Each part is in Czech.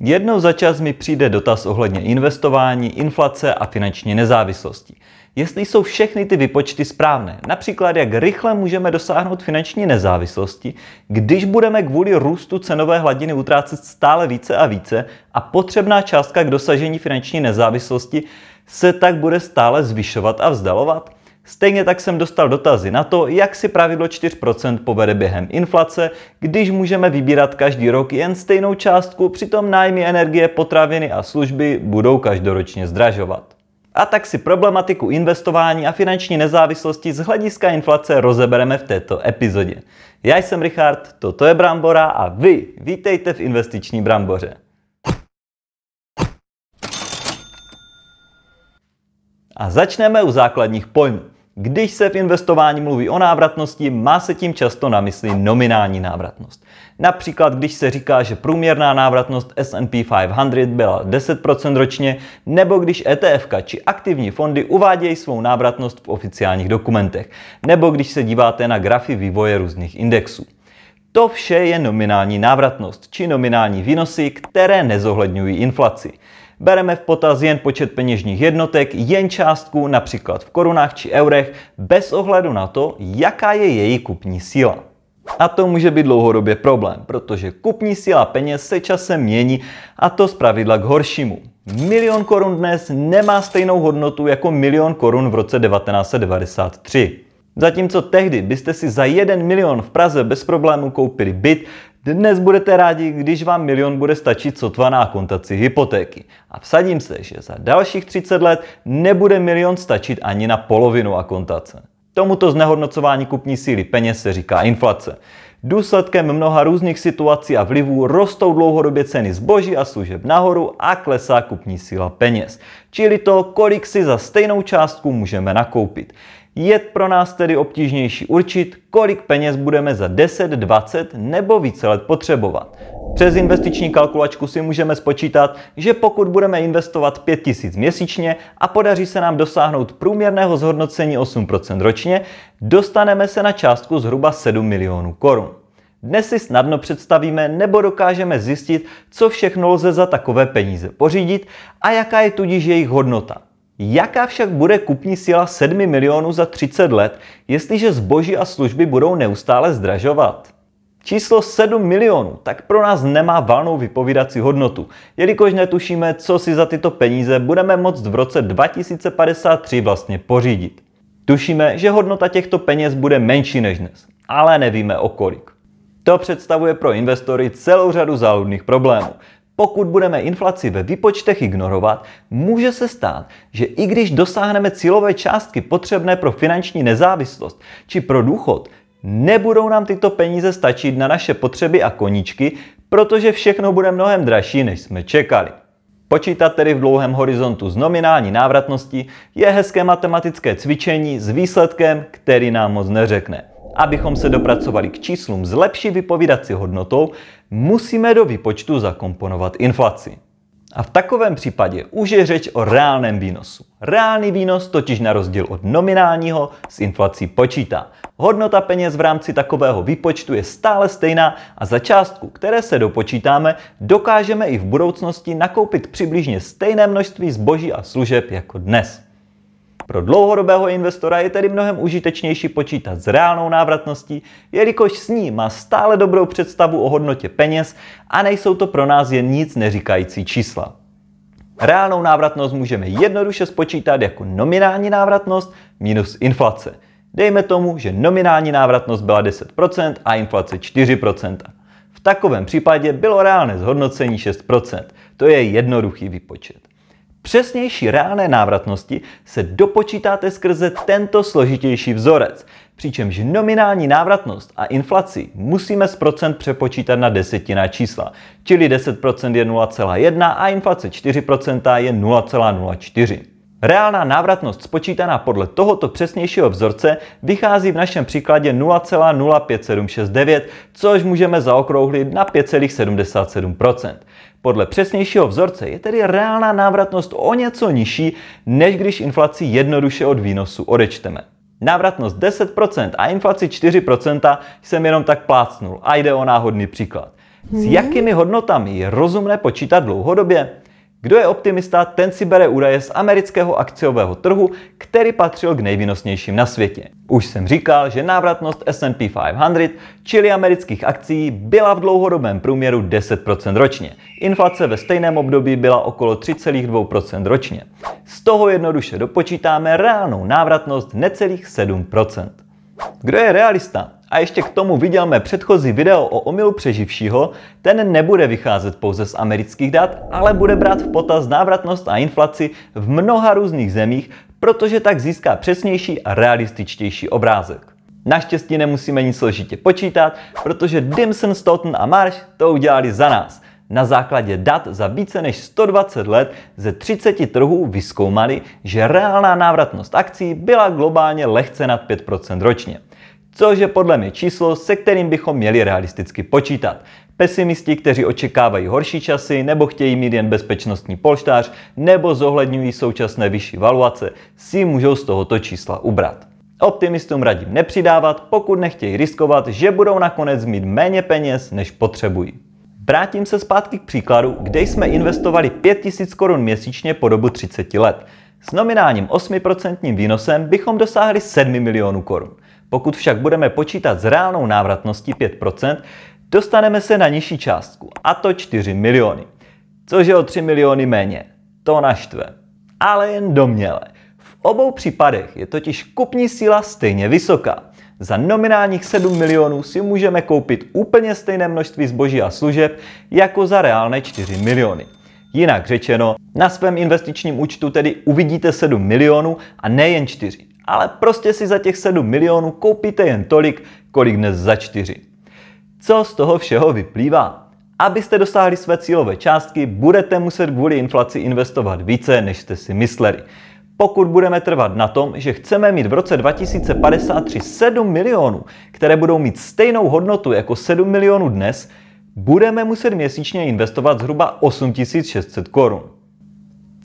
Jednou za čas mi přijde dotaz ohledně investování, inflace a finanční nezávislosti. Jestli jsou všechny ty vypočty správné, například jak rychle můžeme dosáhnout finanční nezávislosti, když budeme kvůli růstu cenové hladiny utrácet stále více a více a potřebná částka k dosažení finanční nezávislosti se tak bude stále zvyšovat a vzdalovat? Stejně tak jsem dostal dotazy na to, jak si pravidlo 4% povede během inflace, když můžeme vybírat každý rok jen stejnou částku, přitom nájmy energie, potraviny a služby budou každoročně zdražovat. A tak si problematiku investování a finanční nezávislosti z hlediska inflace rozebereme v této epizodě. Já jsem Richard, toto je Brambora a vy vítejte v investiční Bramboře. A začneme u základních pojmů. Když se v investování mluví o návratnosti, má se tím často na mysli nominální návratnost. Například, když se říká, že průměrná návratnost S&P 500 byla 10% ročně, nebo když ETF či aktivní fondy uvádějí svou návratnost v oficiálních dokumentech, nebo když se díváte na grafy vývoje různých indexů. To vše je nominální návratnost či nominální výnosy, které nezohledňují inflaci. Bereme v potaz jen počet peněžních jednotek, jen částku, například v korunách či eurech, bez ohledu na to, jaká je její kupní síla. A to může být dlouhodobě problém, protože kupní síla peněz se časem mění a to pravidla k horšímu. Milion korun dnes nemá stejnou hodnotu jako milion korun v roce 1993. Zatímco tehdy byste si za 1 milion v Praze bez problému koupili byt, dnes budete rádi, když vám milion bude stačit sotva na kontaci hypotéky. A vsadím se, že za dalších 30 let nebude milion stačit ani na polovinu akontace. Tomuto znehodnocování kupní síly peněz se říká inflace. Důsledkem mnoha různých situací a vlivů rostou dlouhodobě ceny zboží a služeb nahoru a klesá kupní síla peněz. Čili to, kolik si za stejnou částku můžeme nakoupit. Je pro nás tedy obtížnější určit, kolik peněz budeme za 10, 20 nebo více let potřebovat. Přes investiční kalkulačku si můžeme spočítat, že pokud budeme investovat 5000 měsíčně a podaří se nám dosáhnout průměrného zhodnocení 8% ročně, dostaneme se na částku zhruba 7 milionů korun. Dnes si snadno představíme nebo dokážeme zjistit, co všechno lze za takové peníze pořídit a jaká je tudíž jejich hodnota. Jaká však bude kupní síla 7 milionů za 30 let, jestliže zboží a služby budou neustále zdražovat? Číslo 7 milionů tak pro nás nemá valnou vypovídací hodnotu, jelikož netušíme, co si za tyto peníze budeme moct v roce 2053 vlastně pořídit. Tušíme, že hodnota těchto peněz bude menší než dnes, ale nevíme o kolik. To představuje pro investory celou řadu záludných problémů, pokud budeme inflaci ve výpočtech ignorovat, může se stát, že i když dosáhneme cílové částky potřebné pro finanční nezávislost či pro důchod, nebudou nám tyto peníze stačit na naše potřeby a koníčky, protože všechno bude mnohem dražší, než jsme čekali. Počítat tedy v dlouhém horizontu z nominální návratnosti je hezké matematické cvičení s výsledkem, který nám moc neřekne abychom se dopracovali k číslům s lepší vypovídací hodnotou, musíme do výpočtu zakomponovat inflaci. A v takovém případě už je řeč o reálném výnosu. Reálný výnos totiž na rozdíl od nominálního s inflací počítá. Hodnota peněz v rámci takového výpočtu je stále stejná a za částku, které se dopočítáme, dokážeme i v budoucnosti nakoupit přibližně stejné množství zboží a služeb jako dnes. Pro dlouhodobého investora je tedy mnohem užitečnější počítat s reálnou návratností, jelikož s ní má stále dobrou představu o hodnotě peněz a nejsou to pro nás jen nic neříkající čísla. Reálnou návratnost můžeme jednoduše spočítat jako nominální návratnost minus inflace. Dejme tomu, že nominální návratnost byla 10% a inflace 4%. V takovém případě bylo reálné zhodnocení 6%. To je jednoduchý výpočet. Přesnější reálné návratnosti se dopočítáte skrze tento složitější vzorec, přičemž nominální návratnost a inflaci musíme z procent přepočítat na desetina čísla, čili 10% je 0,1 a inflace 4% je 0,04. Reálná návratnost spočítaná podle tohoto přesnějšího vzorce vychází v našem příkladě 0,05769, což můžeme zaokrouhlit na 5,77%. Podle přesnějšího vzorce je tedy reálná návratnost o něco nižší, než když inflaci jednoduše od výnosu odečteme. Návratnost 10% a inflaci 4% jsem jenom tak plácnul a jde o náhodný příklad. S hmm. jakými hodnotami je rozumné počítat dlouhodobě? Kdo je optimista, ten si bere údaje z amerického akciového trhu, který patřil k nejvýnosnějším na světě. Už jsem říkal, že návratnost S&P 500, čili amerických akcí, byla v dlouhodobém průměru 10% ročně. Inflace ve stejném období byla okolo 3,2% ročně. Z toho jednoduše dopočítáme reálnou návratnost necelých 7%. Kdo je realista? a ještě k tomu mé předchozí video o omilu přeživšího, ten nebude vycházet pouze z amerických dat, ale bude brát v potaz návratnost a inflaci v mnoha různých zemích, protože tak získá přesnější a realističtější obrázek. Naštěstí nemusíme nic složitě počítat, protože Dimson, Stoughton a Marsh to udělali za nás. Na základě dat za více než 120 let ze 30 trhů vyskoumali, že reálná návratnost akcí byla globálně lehce nad 5% ročně což je podle mě číslo, se kterým bychom měli realisticky počítat. Pesimisti, kteří očekávají horší časy nebo chtějí mít jen bezpečnostní polštář nebo zohledňují současné vyšší valuace, si můžou z tohoto čísla ubrat. Optimistům radím nepřidávat, pokud nechtějí riskovat, že budou nakonec mít méně peněz, než potřebují. Vrátím se zpátky k příkladu, kde jsme investovali 5000 korun měsíčně po dobu 30 let. S nominálním 8% výnosem bychom dosáhli 7 milionů korun. Pokud však budeme počítat s reálnou návratností 5%, dostaneme se na nižší částku, a to 4 miliony. Což je o 3 miliony méně. To naštve. Ale jen domněle. V obou případech je totiž kupní síla stejně vysoká. Za nominálních 7 milionů si můžeme koupit úplně stejné množství zboží a služeb jako za reálné 4 miliony. Jinak řečeno, na svém investičním účtu tedy uvidíte 7 milionů a nejen 4 ale prostě si za těch 7 milionů koupíte jen tolik, kolik dnes za 4. Co z toho všeho vyplývá? Abyste dosáhli své cílové částky, budete muset kvůli inflaci investovat více, než jste si mysleli. Pokud budeme trvat na tom, že chceme mít v roce 2053 7 milionů, které budou mít stejnou hodnotu jako 7 milionů dnes, budeme muset měsíčně investovat zhruba 8600 korun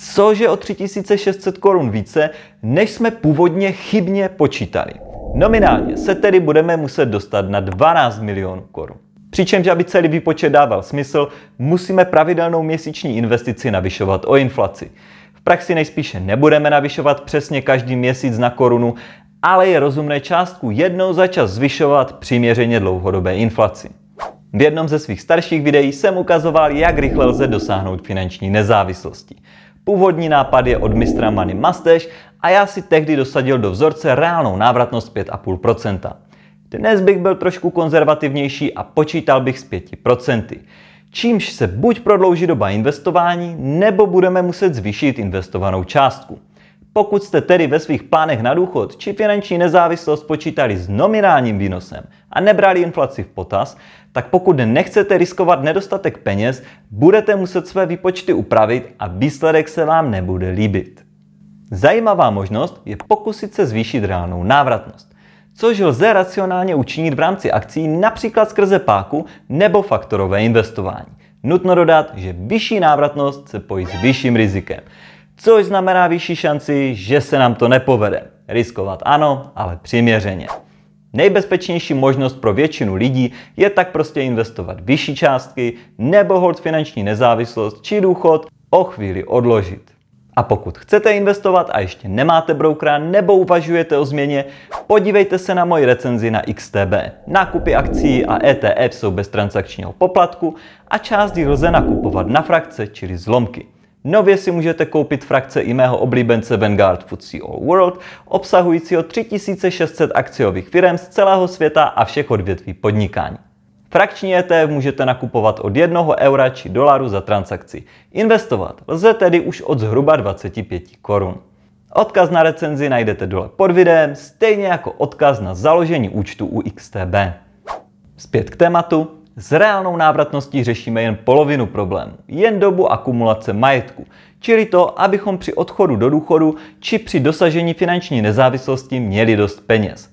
což je o 3600 korun více, než jsme původně chybně počítali. Nominálně se tedy budeme muset dostat na 12 milionů korun. Přičemž, aby celý výpočet dával smysl, musíme pravidelnou měsíční investici navyšovat o inflaci. V praxi nejspíše nebudeme navyšovat přesně každý měsíc na korunu, ale je rozumné částku jednou za čas zvyšovat přiměřeně dlouhodobé inflaci. V jednom ze svých starších videí jsem ukazoval, jak rychle lze dosáhnout finanční nezávislosti. Původní nápad je od mistra Many Masteš a já si tehdy dosadil do vzorce reálnou návratnost 5,5%. Dnes bych byl trošku konzervativnější a počítal bych s 5%. Čímž se buď prodlouží doba investování, nebo budeme muset zvýšit investovanou částku. Pokud jste tedy ve svých plánech na důchod či finanční nezávislost počítali s nominálním výnosem a nebrali inflaci v potaz, tak pokud nechcete riskovat nedostatek peněz, budete muset své výpočty upravit a výsledek se vám nebude líbit. Zajímavá možnost je pokusit se zvýšit reálnou návratnost, což lze racionálně učinit v rámci akcí například skrze páku nebo faktorové investování. Nutno dodat, že vyšší návratnost se pojí s vyšším rizikem což znamená vyšší šanci, že se nám to nepovede. Riskovat ano, ale přiměřeně. Nejbezpečnější možnost pro většinu lidí je tak prostě investovat vyšší částky nebo hold finanční nezávislost či důchod o chvíli odložit. A pokud chcete investovat a ještě nemáte broukra nebo uvažujete o změně, podívejte se na moji recenzi na XTB. Nákupy akcí a ETF jsou bez transakčního poplatku a část jich lze nakupovat na frakce, čili zlomky. Nově si můžete koupit frakce i mého oblíbence Vanguard FTSE All World, obsahujícího 3600 akciových firm z celého světa a všech odvětví podnikání. Frakční ETF můžete nakupovat od 1 eura či dolaru za transakci. Investovat lze tedy už od zhruba 25 korun. Odkaz na recenzi najdete dole pod videem, stejně jako odkaz na založení účtu u XTB. Zpět k tématu. S reálnou návratností řešíme jen polovinu problému, jen dobu akumulace majetku, čili to, abychom při odchodu do důchodu či při dosažení finanční nezávislosti měli dost peněz.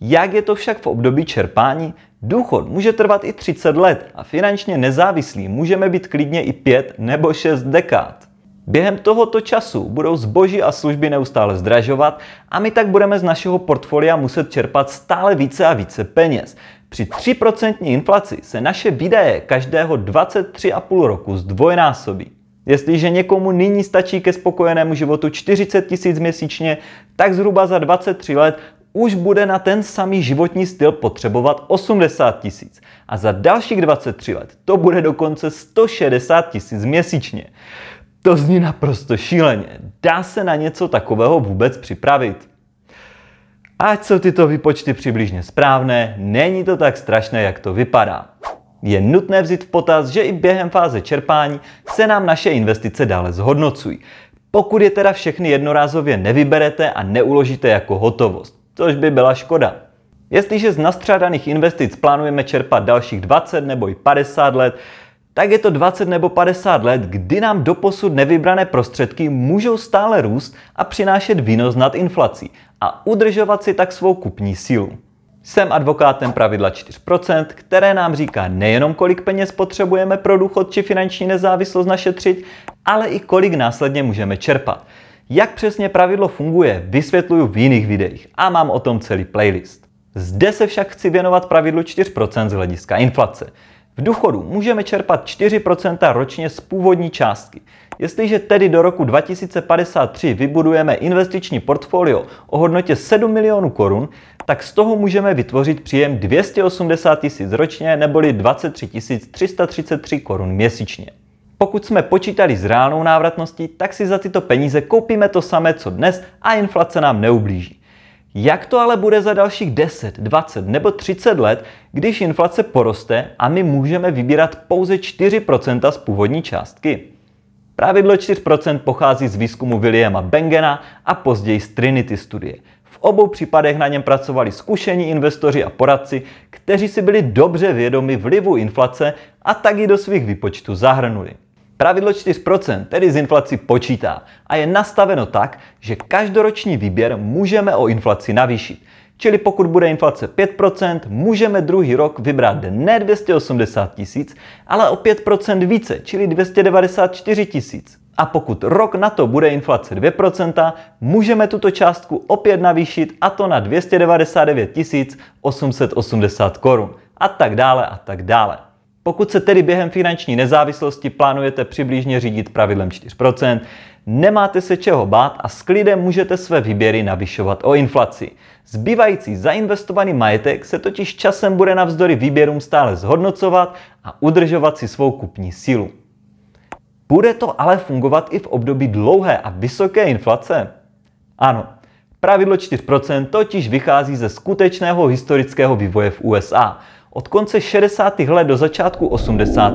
Jak je to však v období čerpání? Důchod může trvat i 30 let a finančně nezávislí můžeme být klidně i 5 nebo 6 dekád. Během tohoto času budou zboží a služby neustále zdražovat a my tak budeme z našeho portfolia muset čerpat stále více a více peněz. Při 3% inflaci se naše výdaje každého 23,5 roku zdvojnásobí. Jestliže někomu nyní stačí ke spokojenému životu 40 tisíc měsíčně, tak zhruba za 23 let už bude na ten samý životní styl potřebovat 80 tisíc. A za dalších 23 let to bude dokonce 160 tisíc měsíčně. To zní naprosto šíleně. Dá se na něco takového vůbec připravit? Ať jsou tyto výpočty přibližně správné, není to tak strašné, jak to vypadá. Je nutné vzít v potaz, že i během fáze čerpání se nám naše investice dále zhodnocují. Pokud je teda všechny jednorázově nevyberete a neuložíte jako hotovost, což by byla škoda. Jestliže z nastřádaných investic plánujeme čerpat dalších 20 nebo i 50 let, tak je to 20 nebo 50 let, kdy nám doposud nevybrané prostředky můžou stále růst a přinášet výnos nad inflací a udržovat si tak svou kupní sílu. Jsem advokátem pravidla 4%, které nám říká nejenom kolik peněz potřebujeme pro důchod či finanční nezávislost našetřit, ale i kolik následně můžeme čerpat. Jak přesně pravidlo funguje, vysvětluju v jiných videích a mám o tom celý playlist. Zde se však chci věnovat pravidlu 4% z hlediska inflace. V důchodu můžeme čerpat 4% ročně z původní částky. Jestliže tedy do roku 2053 vybudujeme investiční portfolio o hodnotě 7 milionů korun, tak z toho můžeme vytvořit příjem 280 tisíc ročně neboli 23 333 korun měsíčně. Pokud jsme počítali s reálnou návratností, tak si za tyto peníze koupíme to samé, co dnes a inflace nám neublíží. Jak to ale bude za dalších 10, 20 nebo 30 let, když inflace poroste a my můžeme vybírat pouze 4% z původní částky? Pravidlo 4% pochází z výzkumu Williama Bengena a později z Trinity studie. V obou případech na něm pracovali zkušení investoři a poradci, kteří si byli dobře vědomi vlivu inflace a tak ji do svých výpočtů zahrnuli. Pravidlo 4% tedy z inflaci počítá a je nastaveno tak, že každoroční výběr můžeme o inflaci navýšit. Čili pokud bude inflace 5%, můžeme druhý rok vybrat ne 280 tisíc, ale o 5% více, čili 294 tisíc. A pokud rok na to bude inflace 2%, můžeme tuto částku opět navýšit a to na 299 880 korun. A tak dále a tak dále. Pokud se tedy během finanční nezávislosti plánujete přibližně řídit pravidlem 4%, nemáte se čeho bát a s klidem můžete své výběry navyšovat o inflaci. Zbývající zainvestovaný majetek se totiž časem bude navzdory výběrům stále zhodnocovat a udržovat si svou kupní sílu. Bude to ale fungovat i v období dlouhé a vysoké inflace? Ano, pravidlo 4% totiž vychází ze skutečného historického vývoje v USA – od konce 60. let do začátku 80.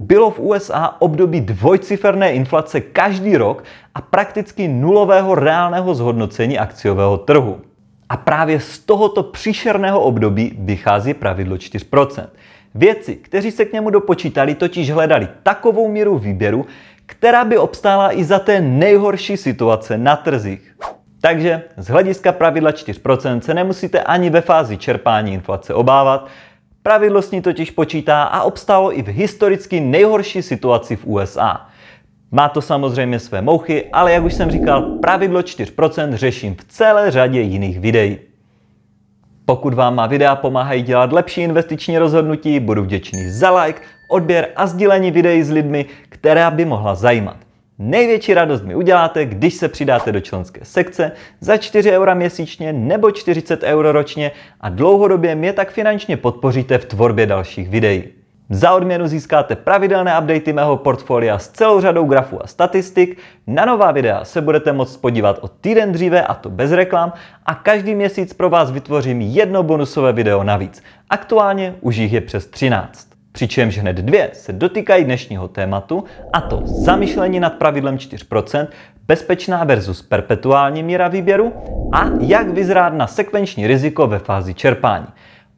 bylo v USA období dvojciferné inflace každý rok a prakticky nulového reálného zhodnocení akciového trhu. A právě z tohoto příšerného období vychází pravidlo 4%. Věci, kteří se k němu dopočítali, totiž hledali takovou míru výběru, která by obstála i za té nejhorší situace na trzích. Takže z hlediska pravidla 4% se nemusíte ani ve fázi čerpání inflace obávat, Pravidlo s ní totiž počítá a obstálo i v historicky nejhorší situaci v USA. Má to samozřejmě své mouchy, ale jak už jsem říkal, pravidlo 4% řeším v celé řadě jiných videí. Pokud vám má videa pomáhají dělat lepší investiční rozhodnutí, budu vděčný za like, odběr a sdílení videí s lidmi, která by mohla zajímat. Největší radost mi uděláte, když se přidáte do členské sekce za 4 eura měsíčně nebo 40 euro ročně a dlouhodobě mě tak finančně podpoříte v tvorbě dalších videí. Za odměnu získáte pravidelné updaty mého portfolia s celou řadou grafů a statistik, na nová videa se budete moct podívat o týden dříve a to bez reklam a každý měsíc pro vás vytvořím jedno bonusové video navíc. Aktuálně už jich je přes 13. Přičemž hned dvě se dotýkají dnešního tématu, a to zamyšlení nad pravidlem 4%, bezpečná versus perpetuální míra výběru a jak vyzrát na sekvenční riziko ve fázi čerpání.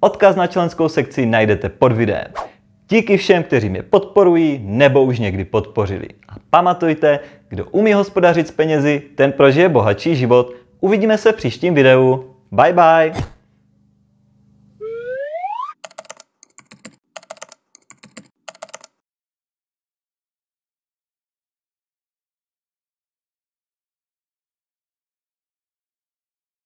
Odkaz na členskou sekci najdete pod videem. Díky všem, kteří mě podporují nebo už někdy podpořili. A pamatujte, kdo umí hospodařit s penězi, ten prožije bohatší život. Uvidíme se v příštím videu. Bye bye!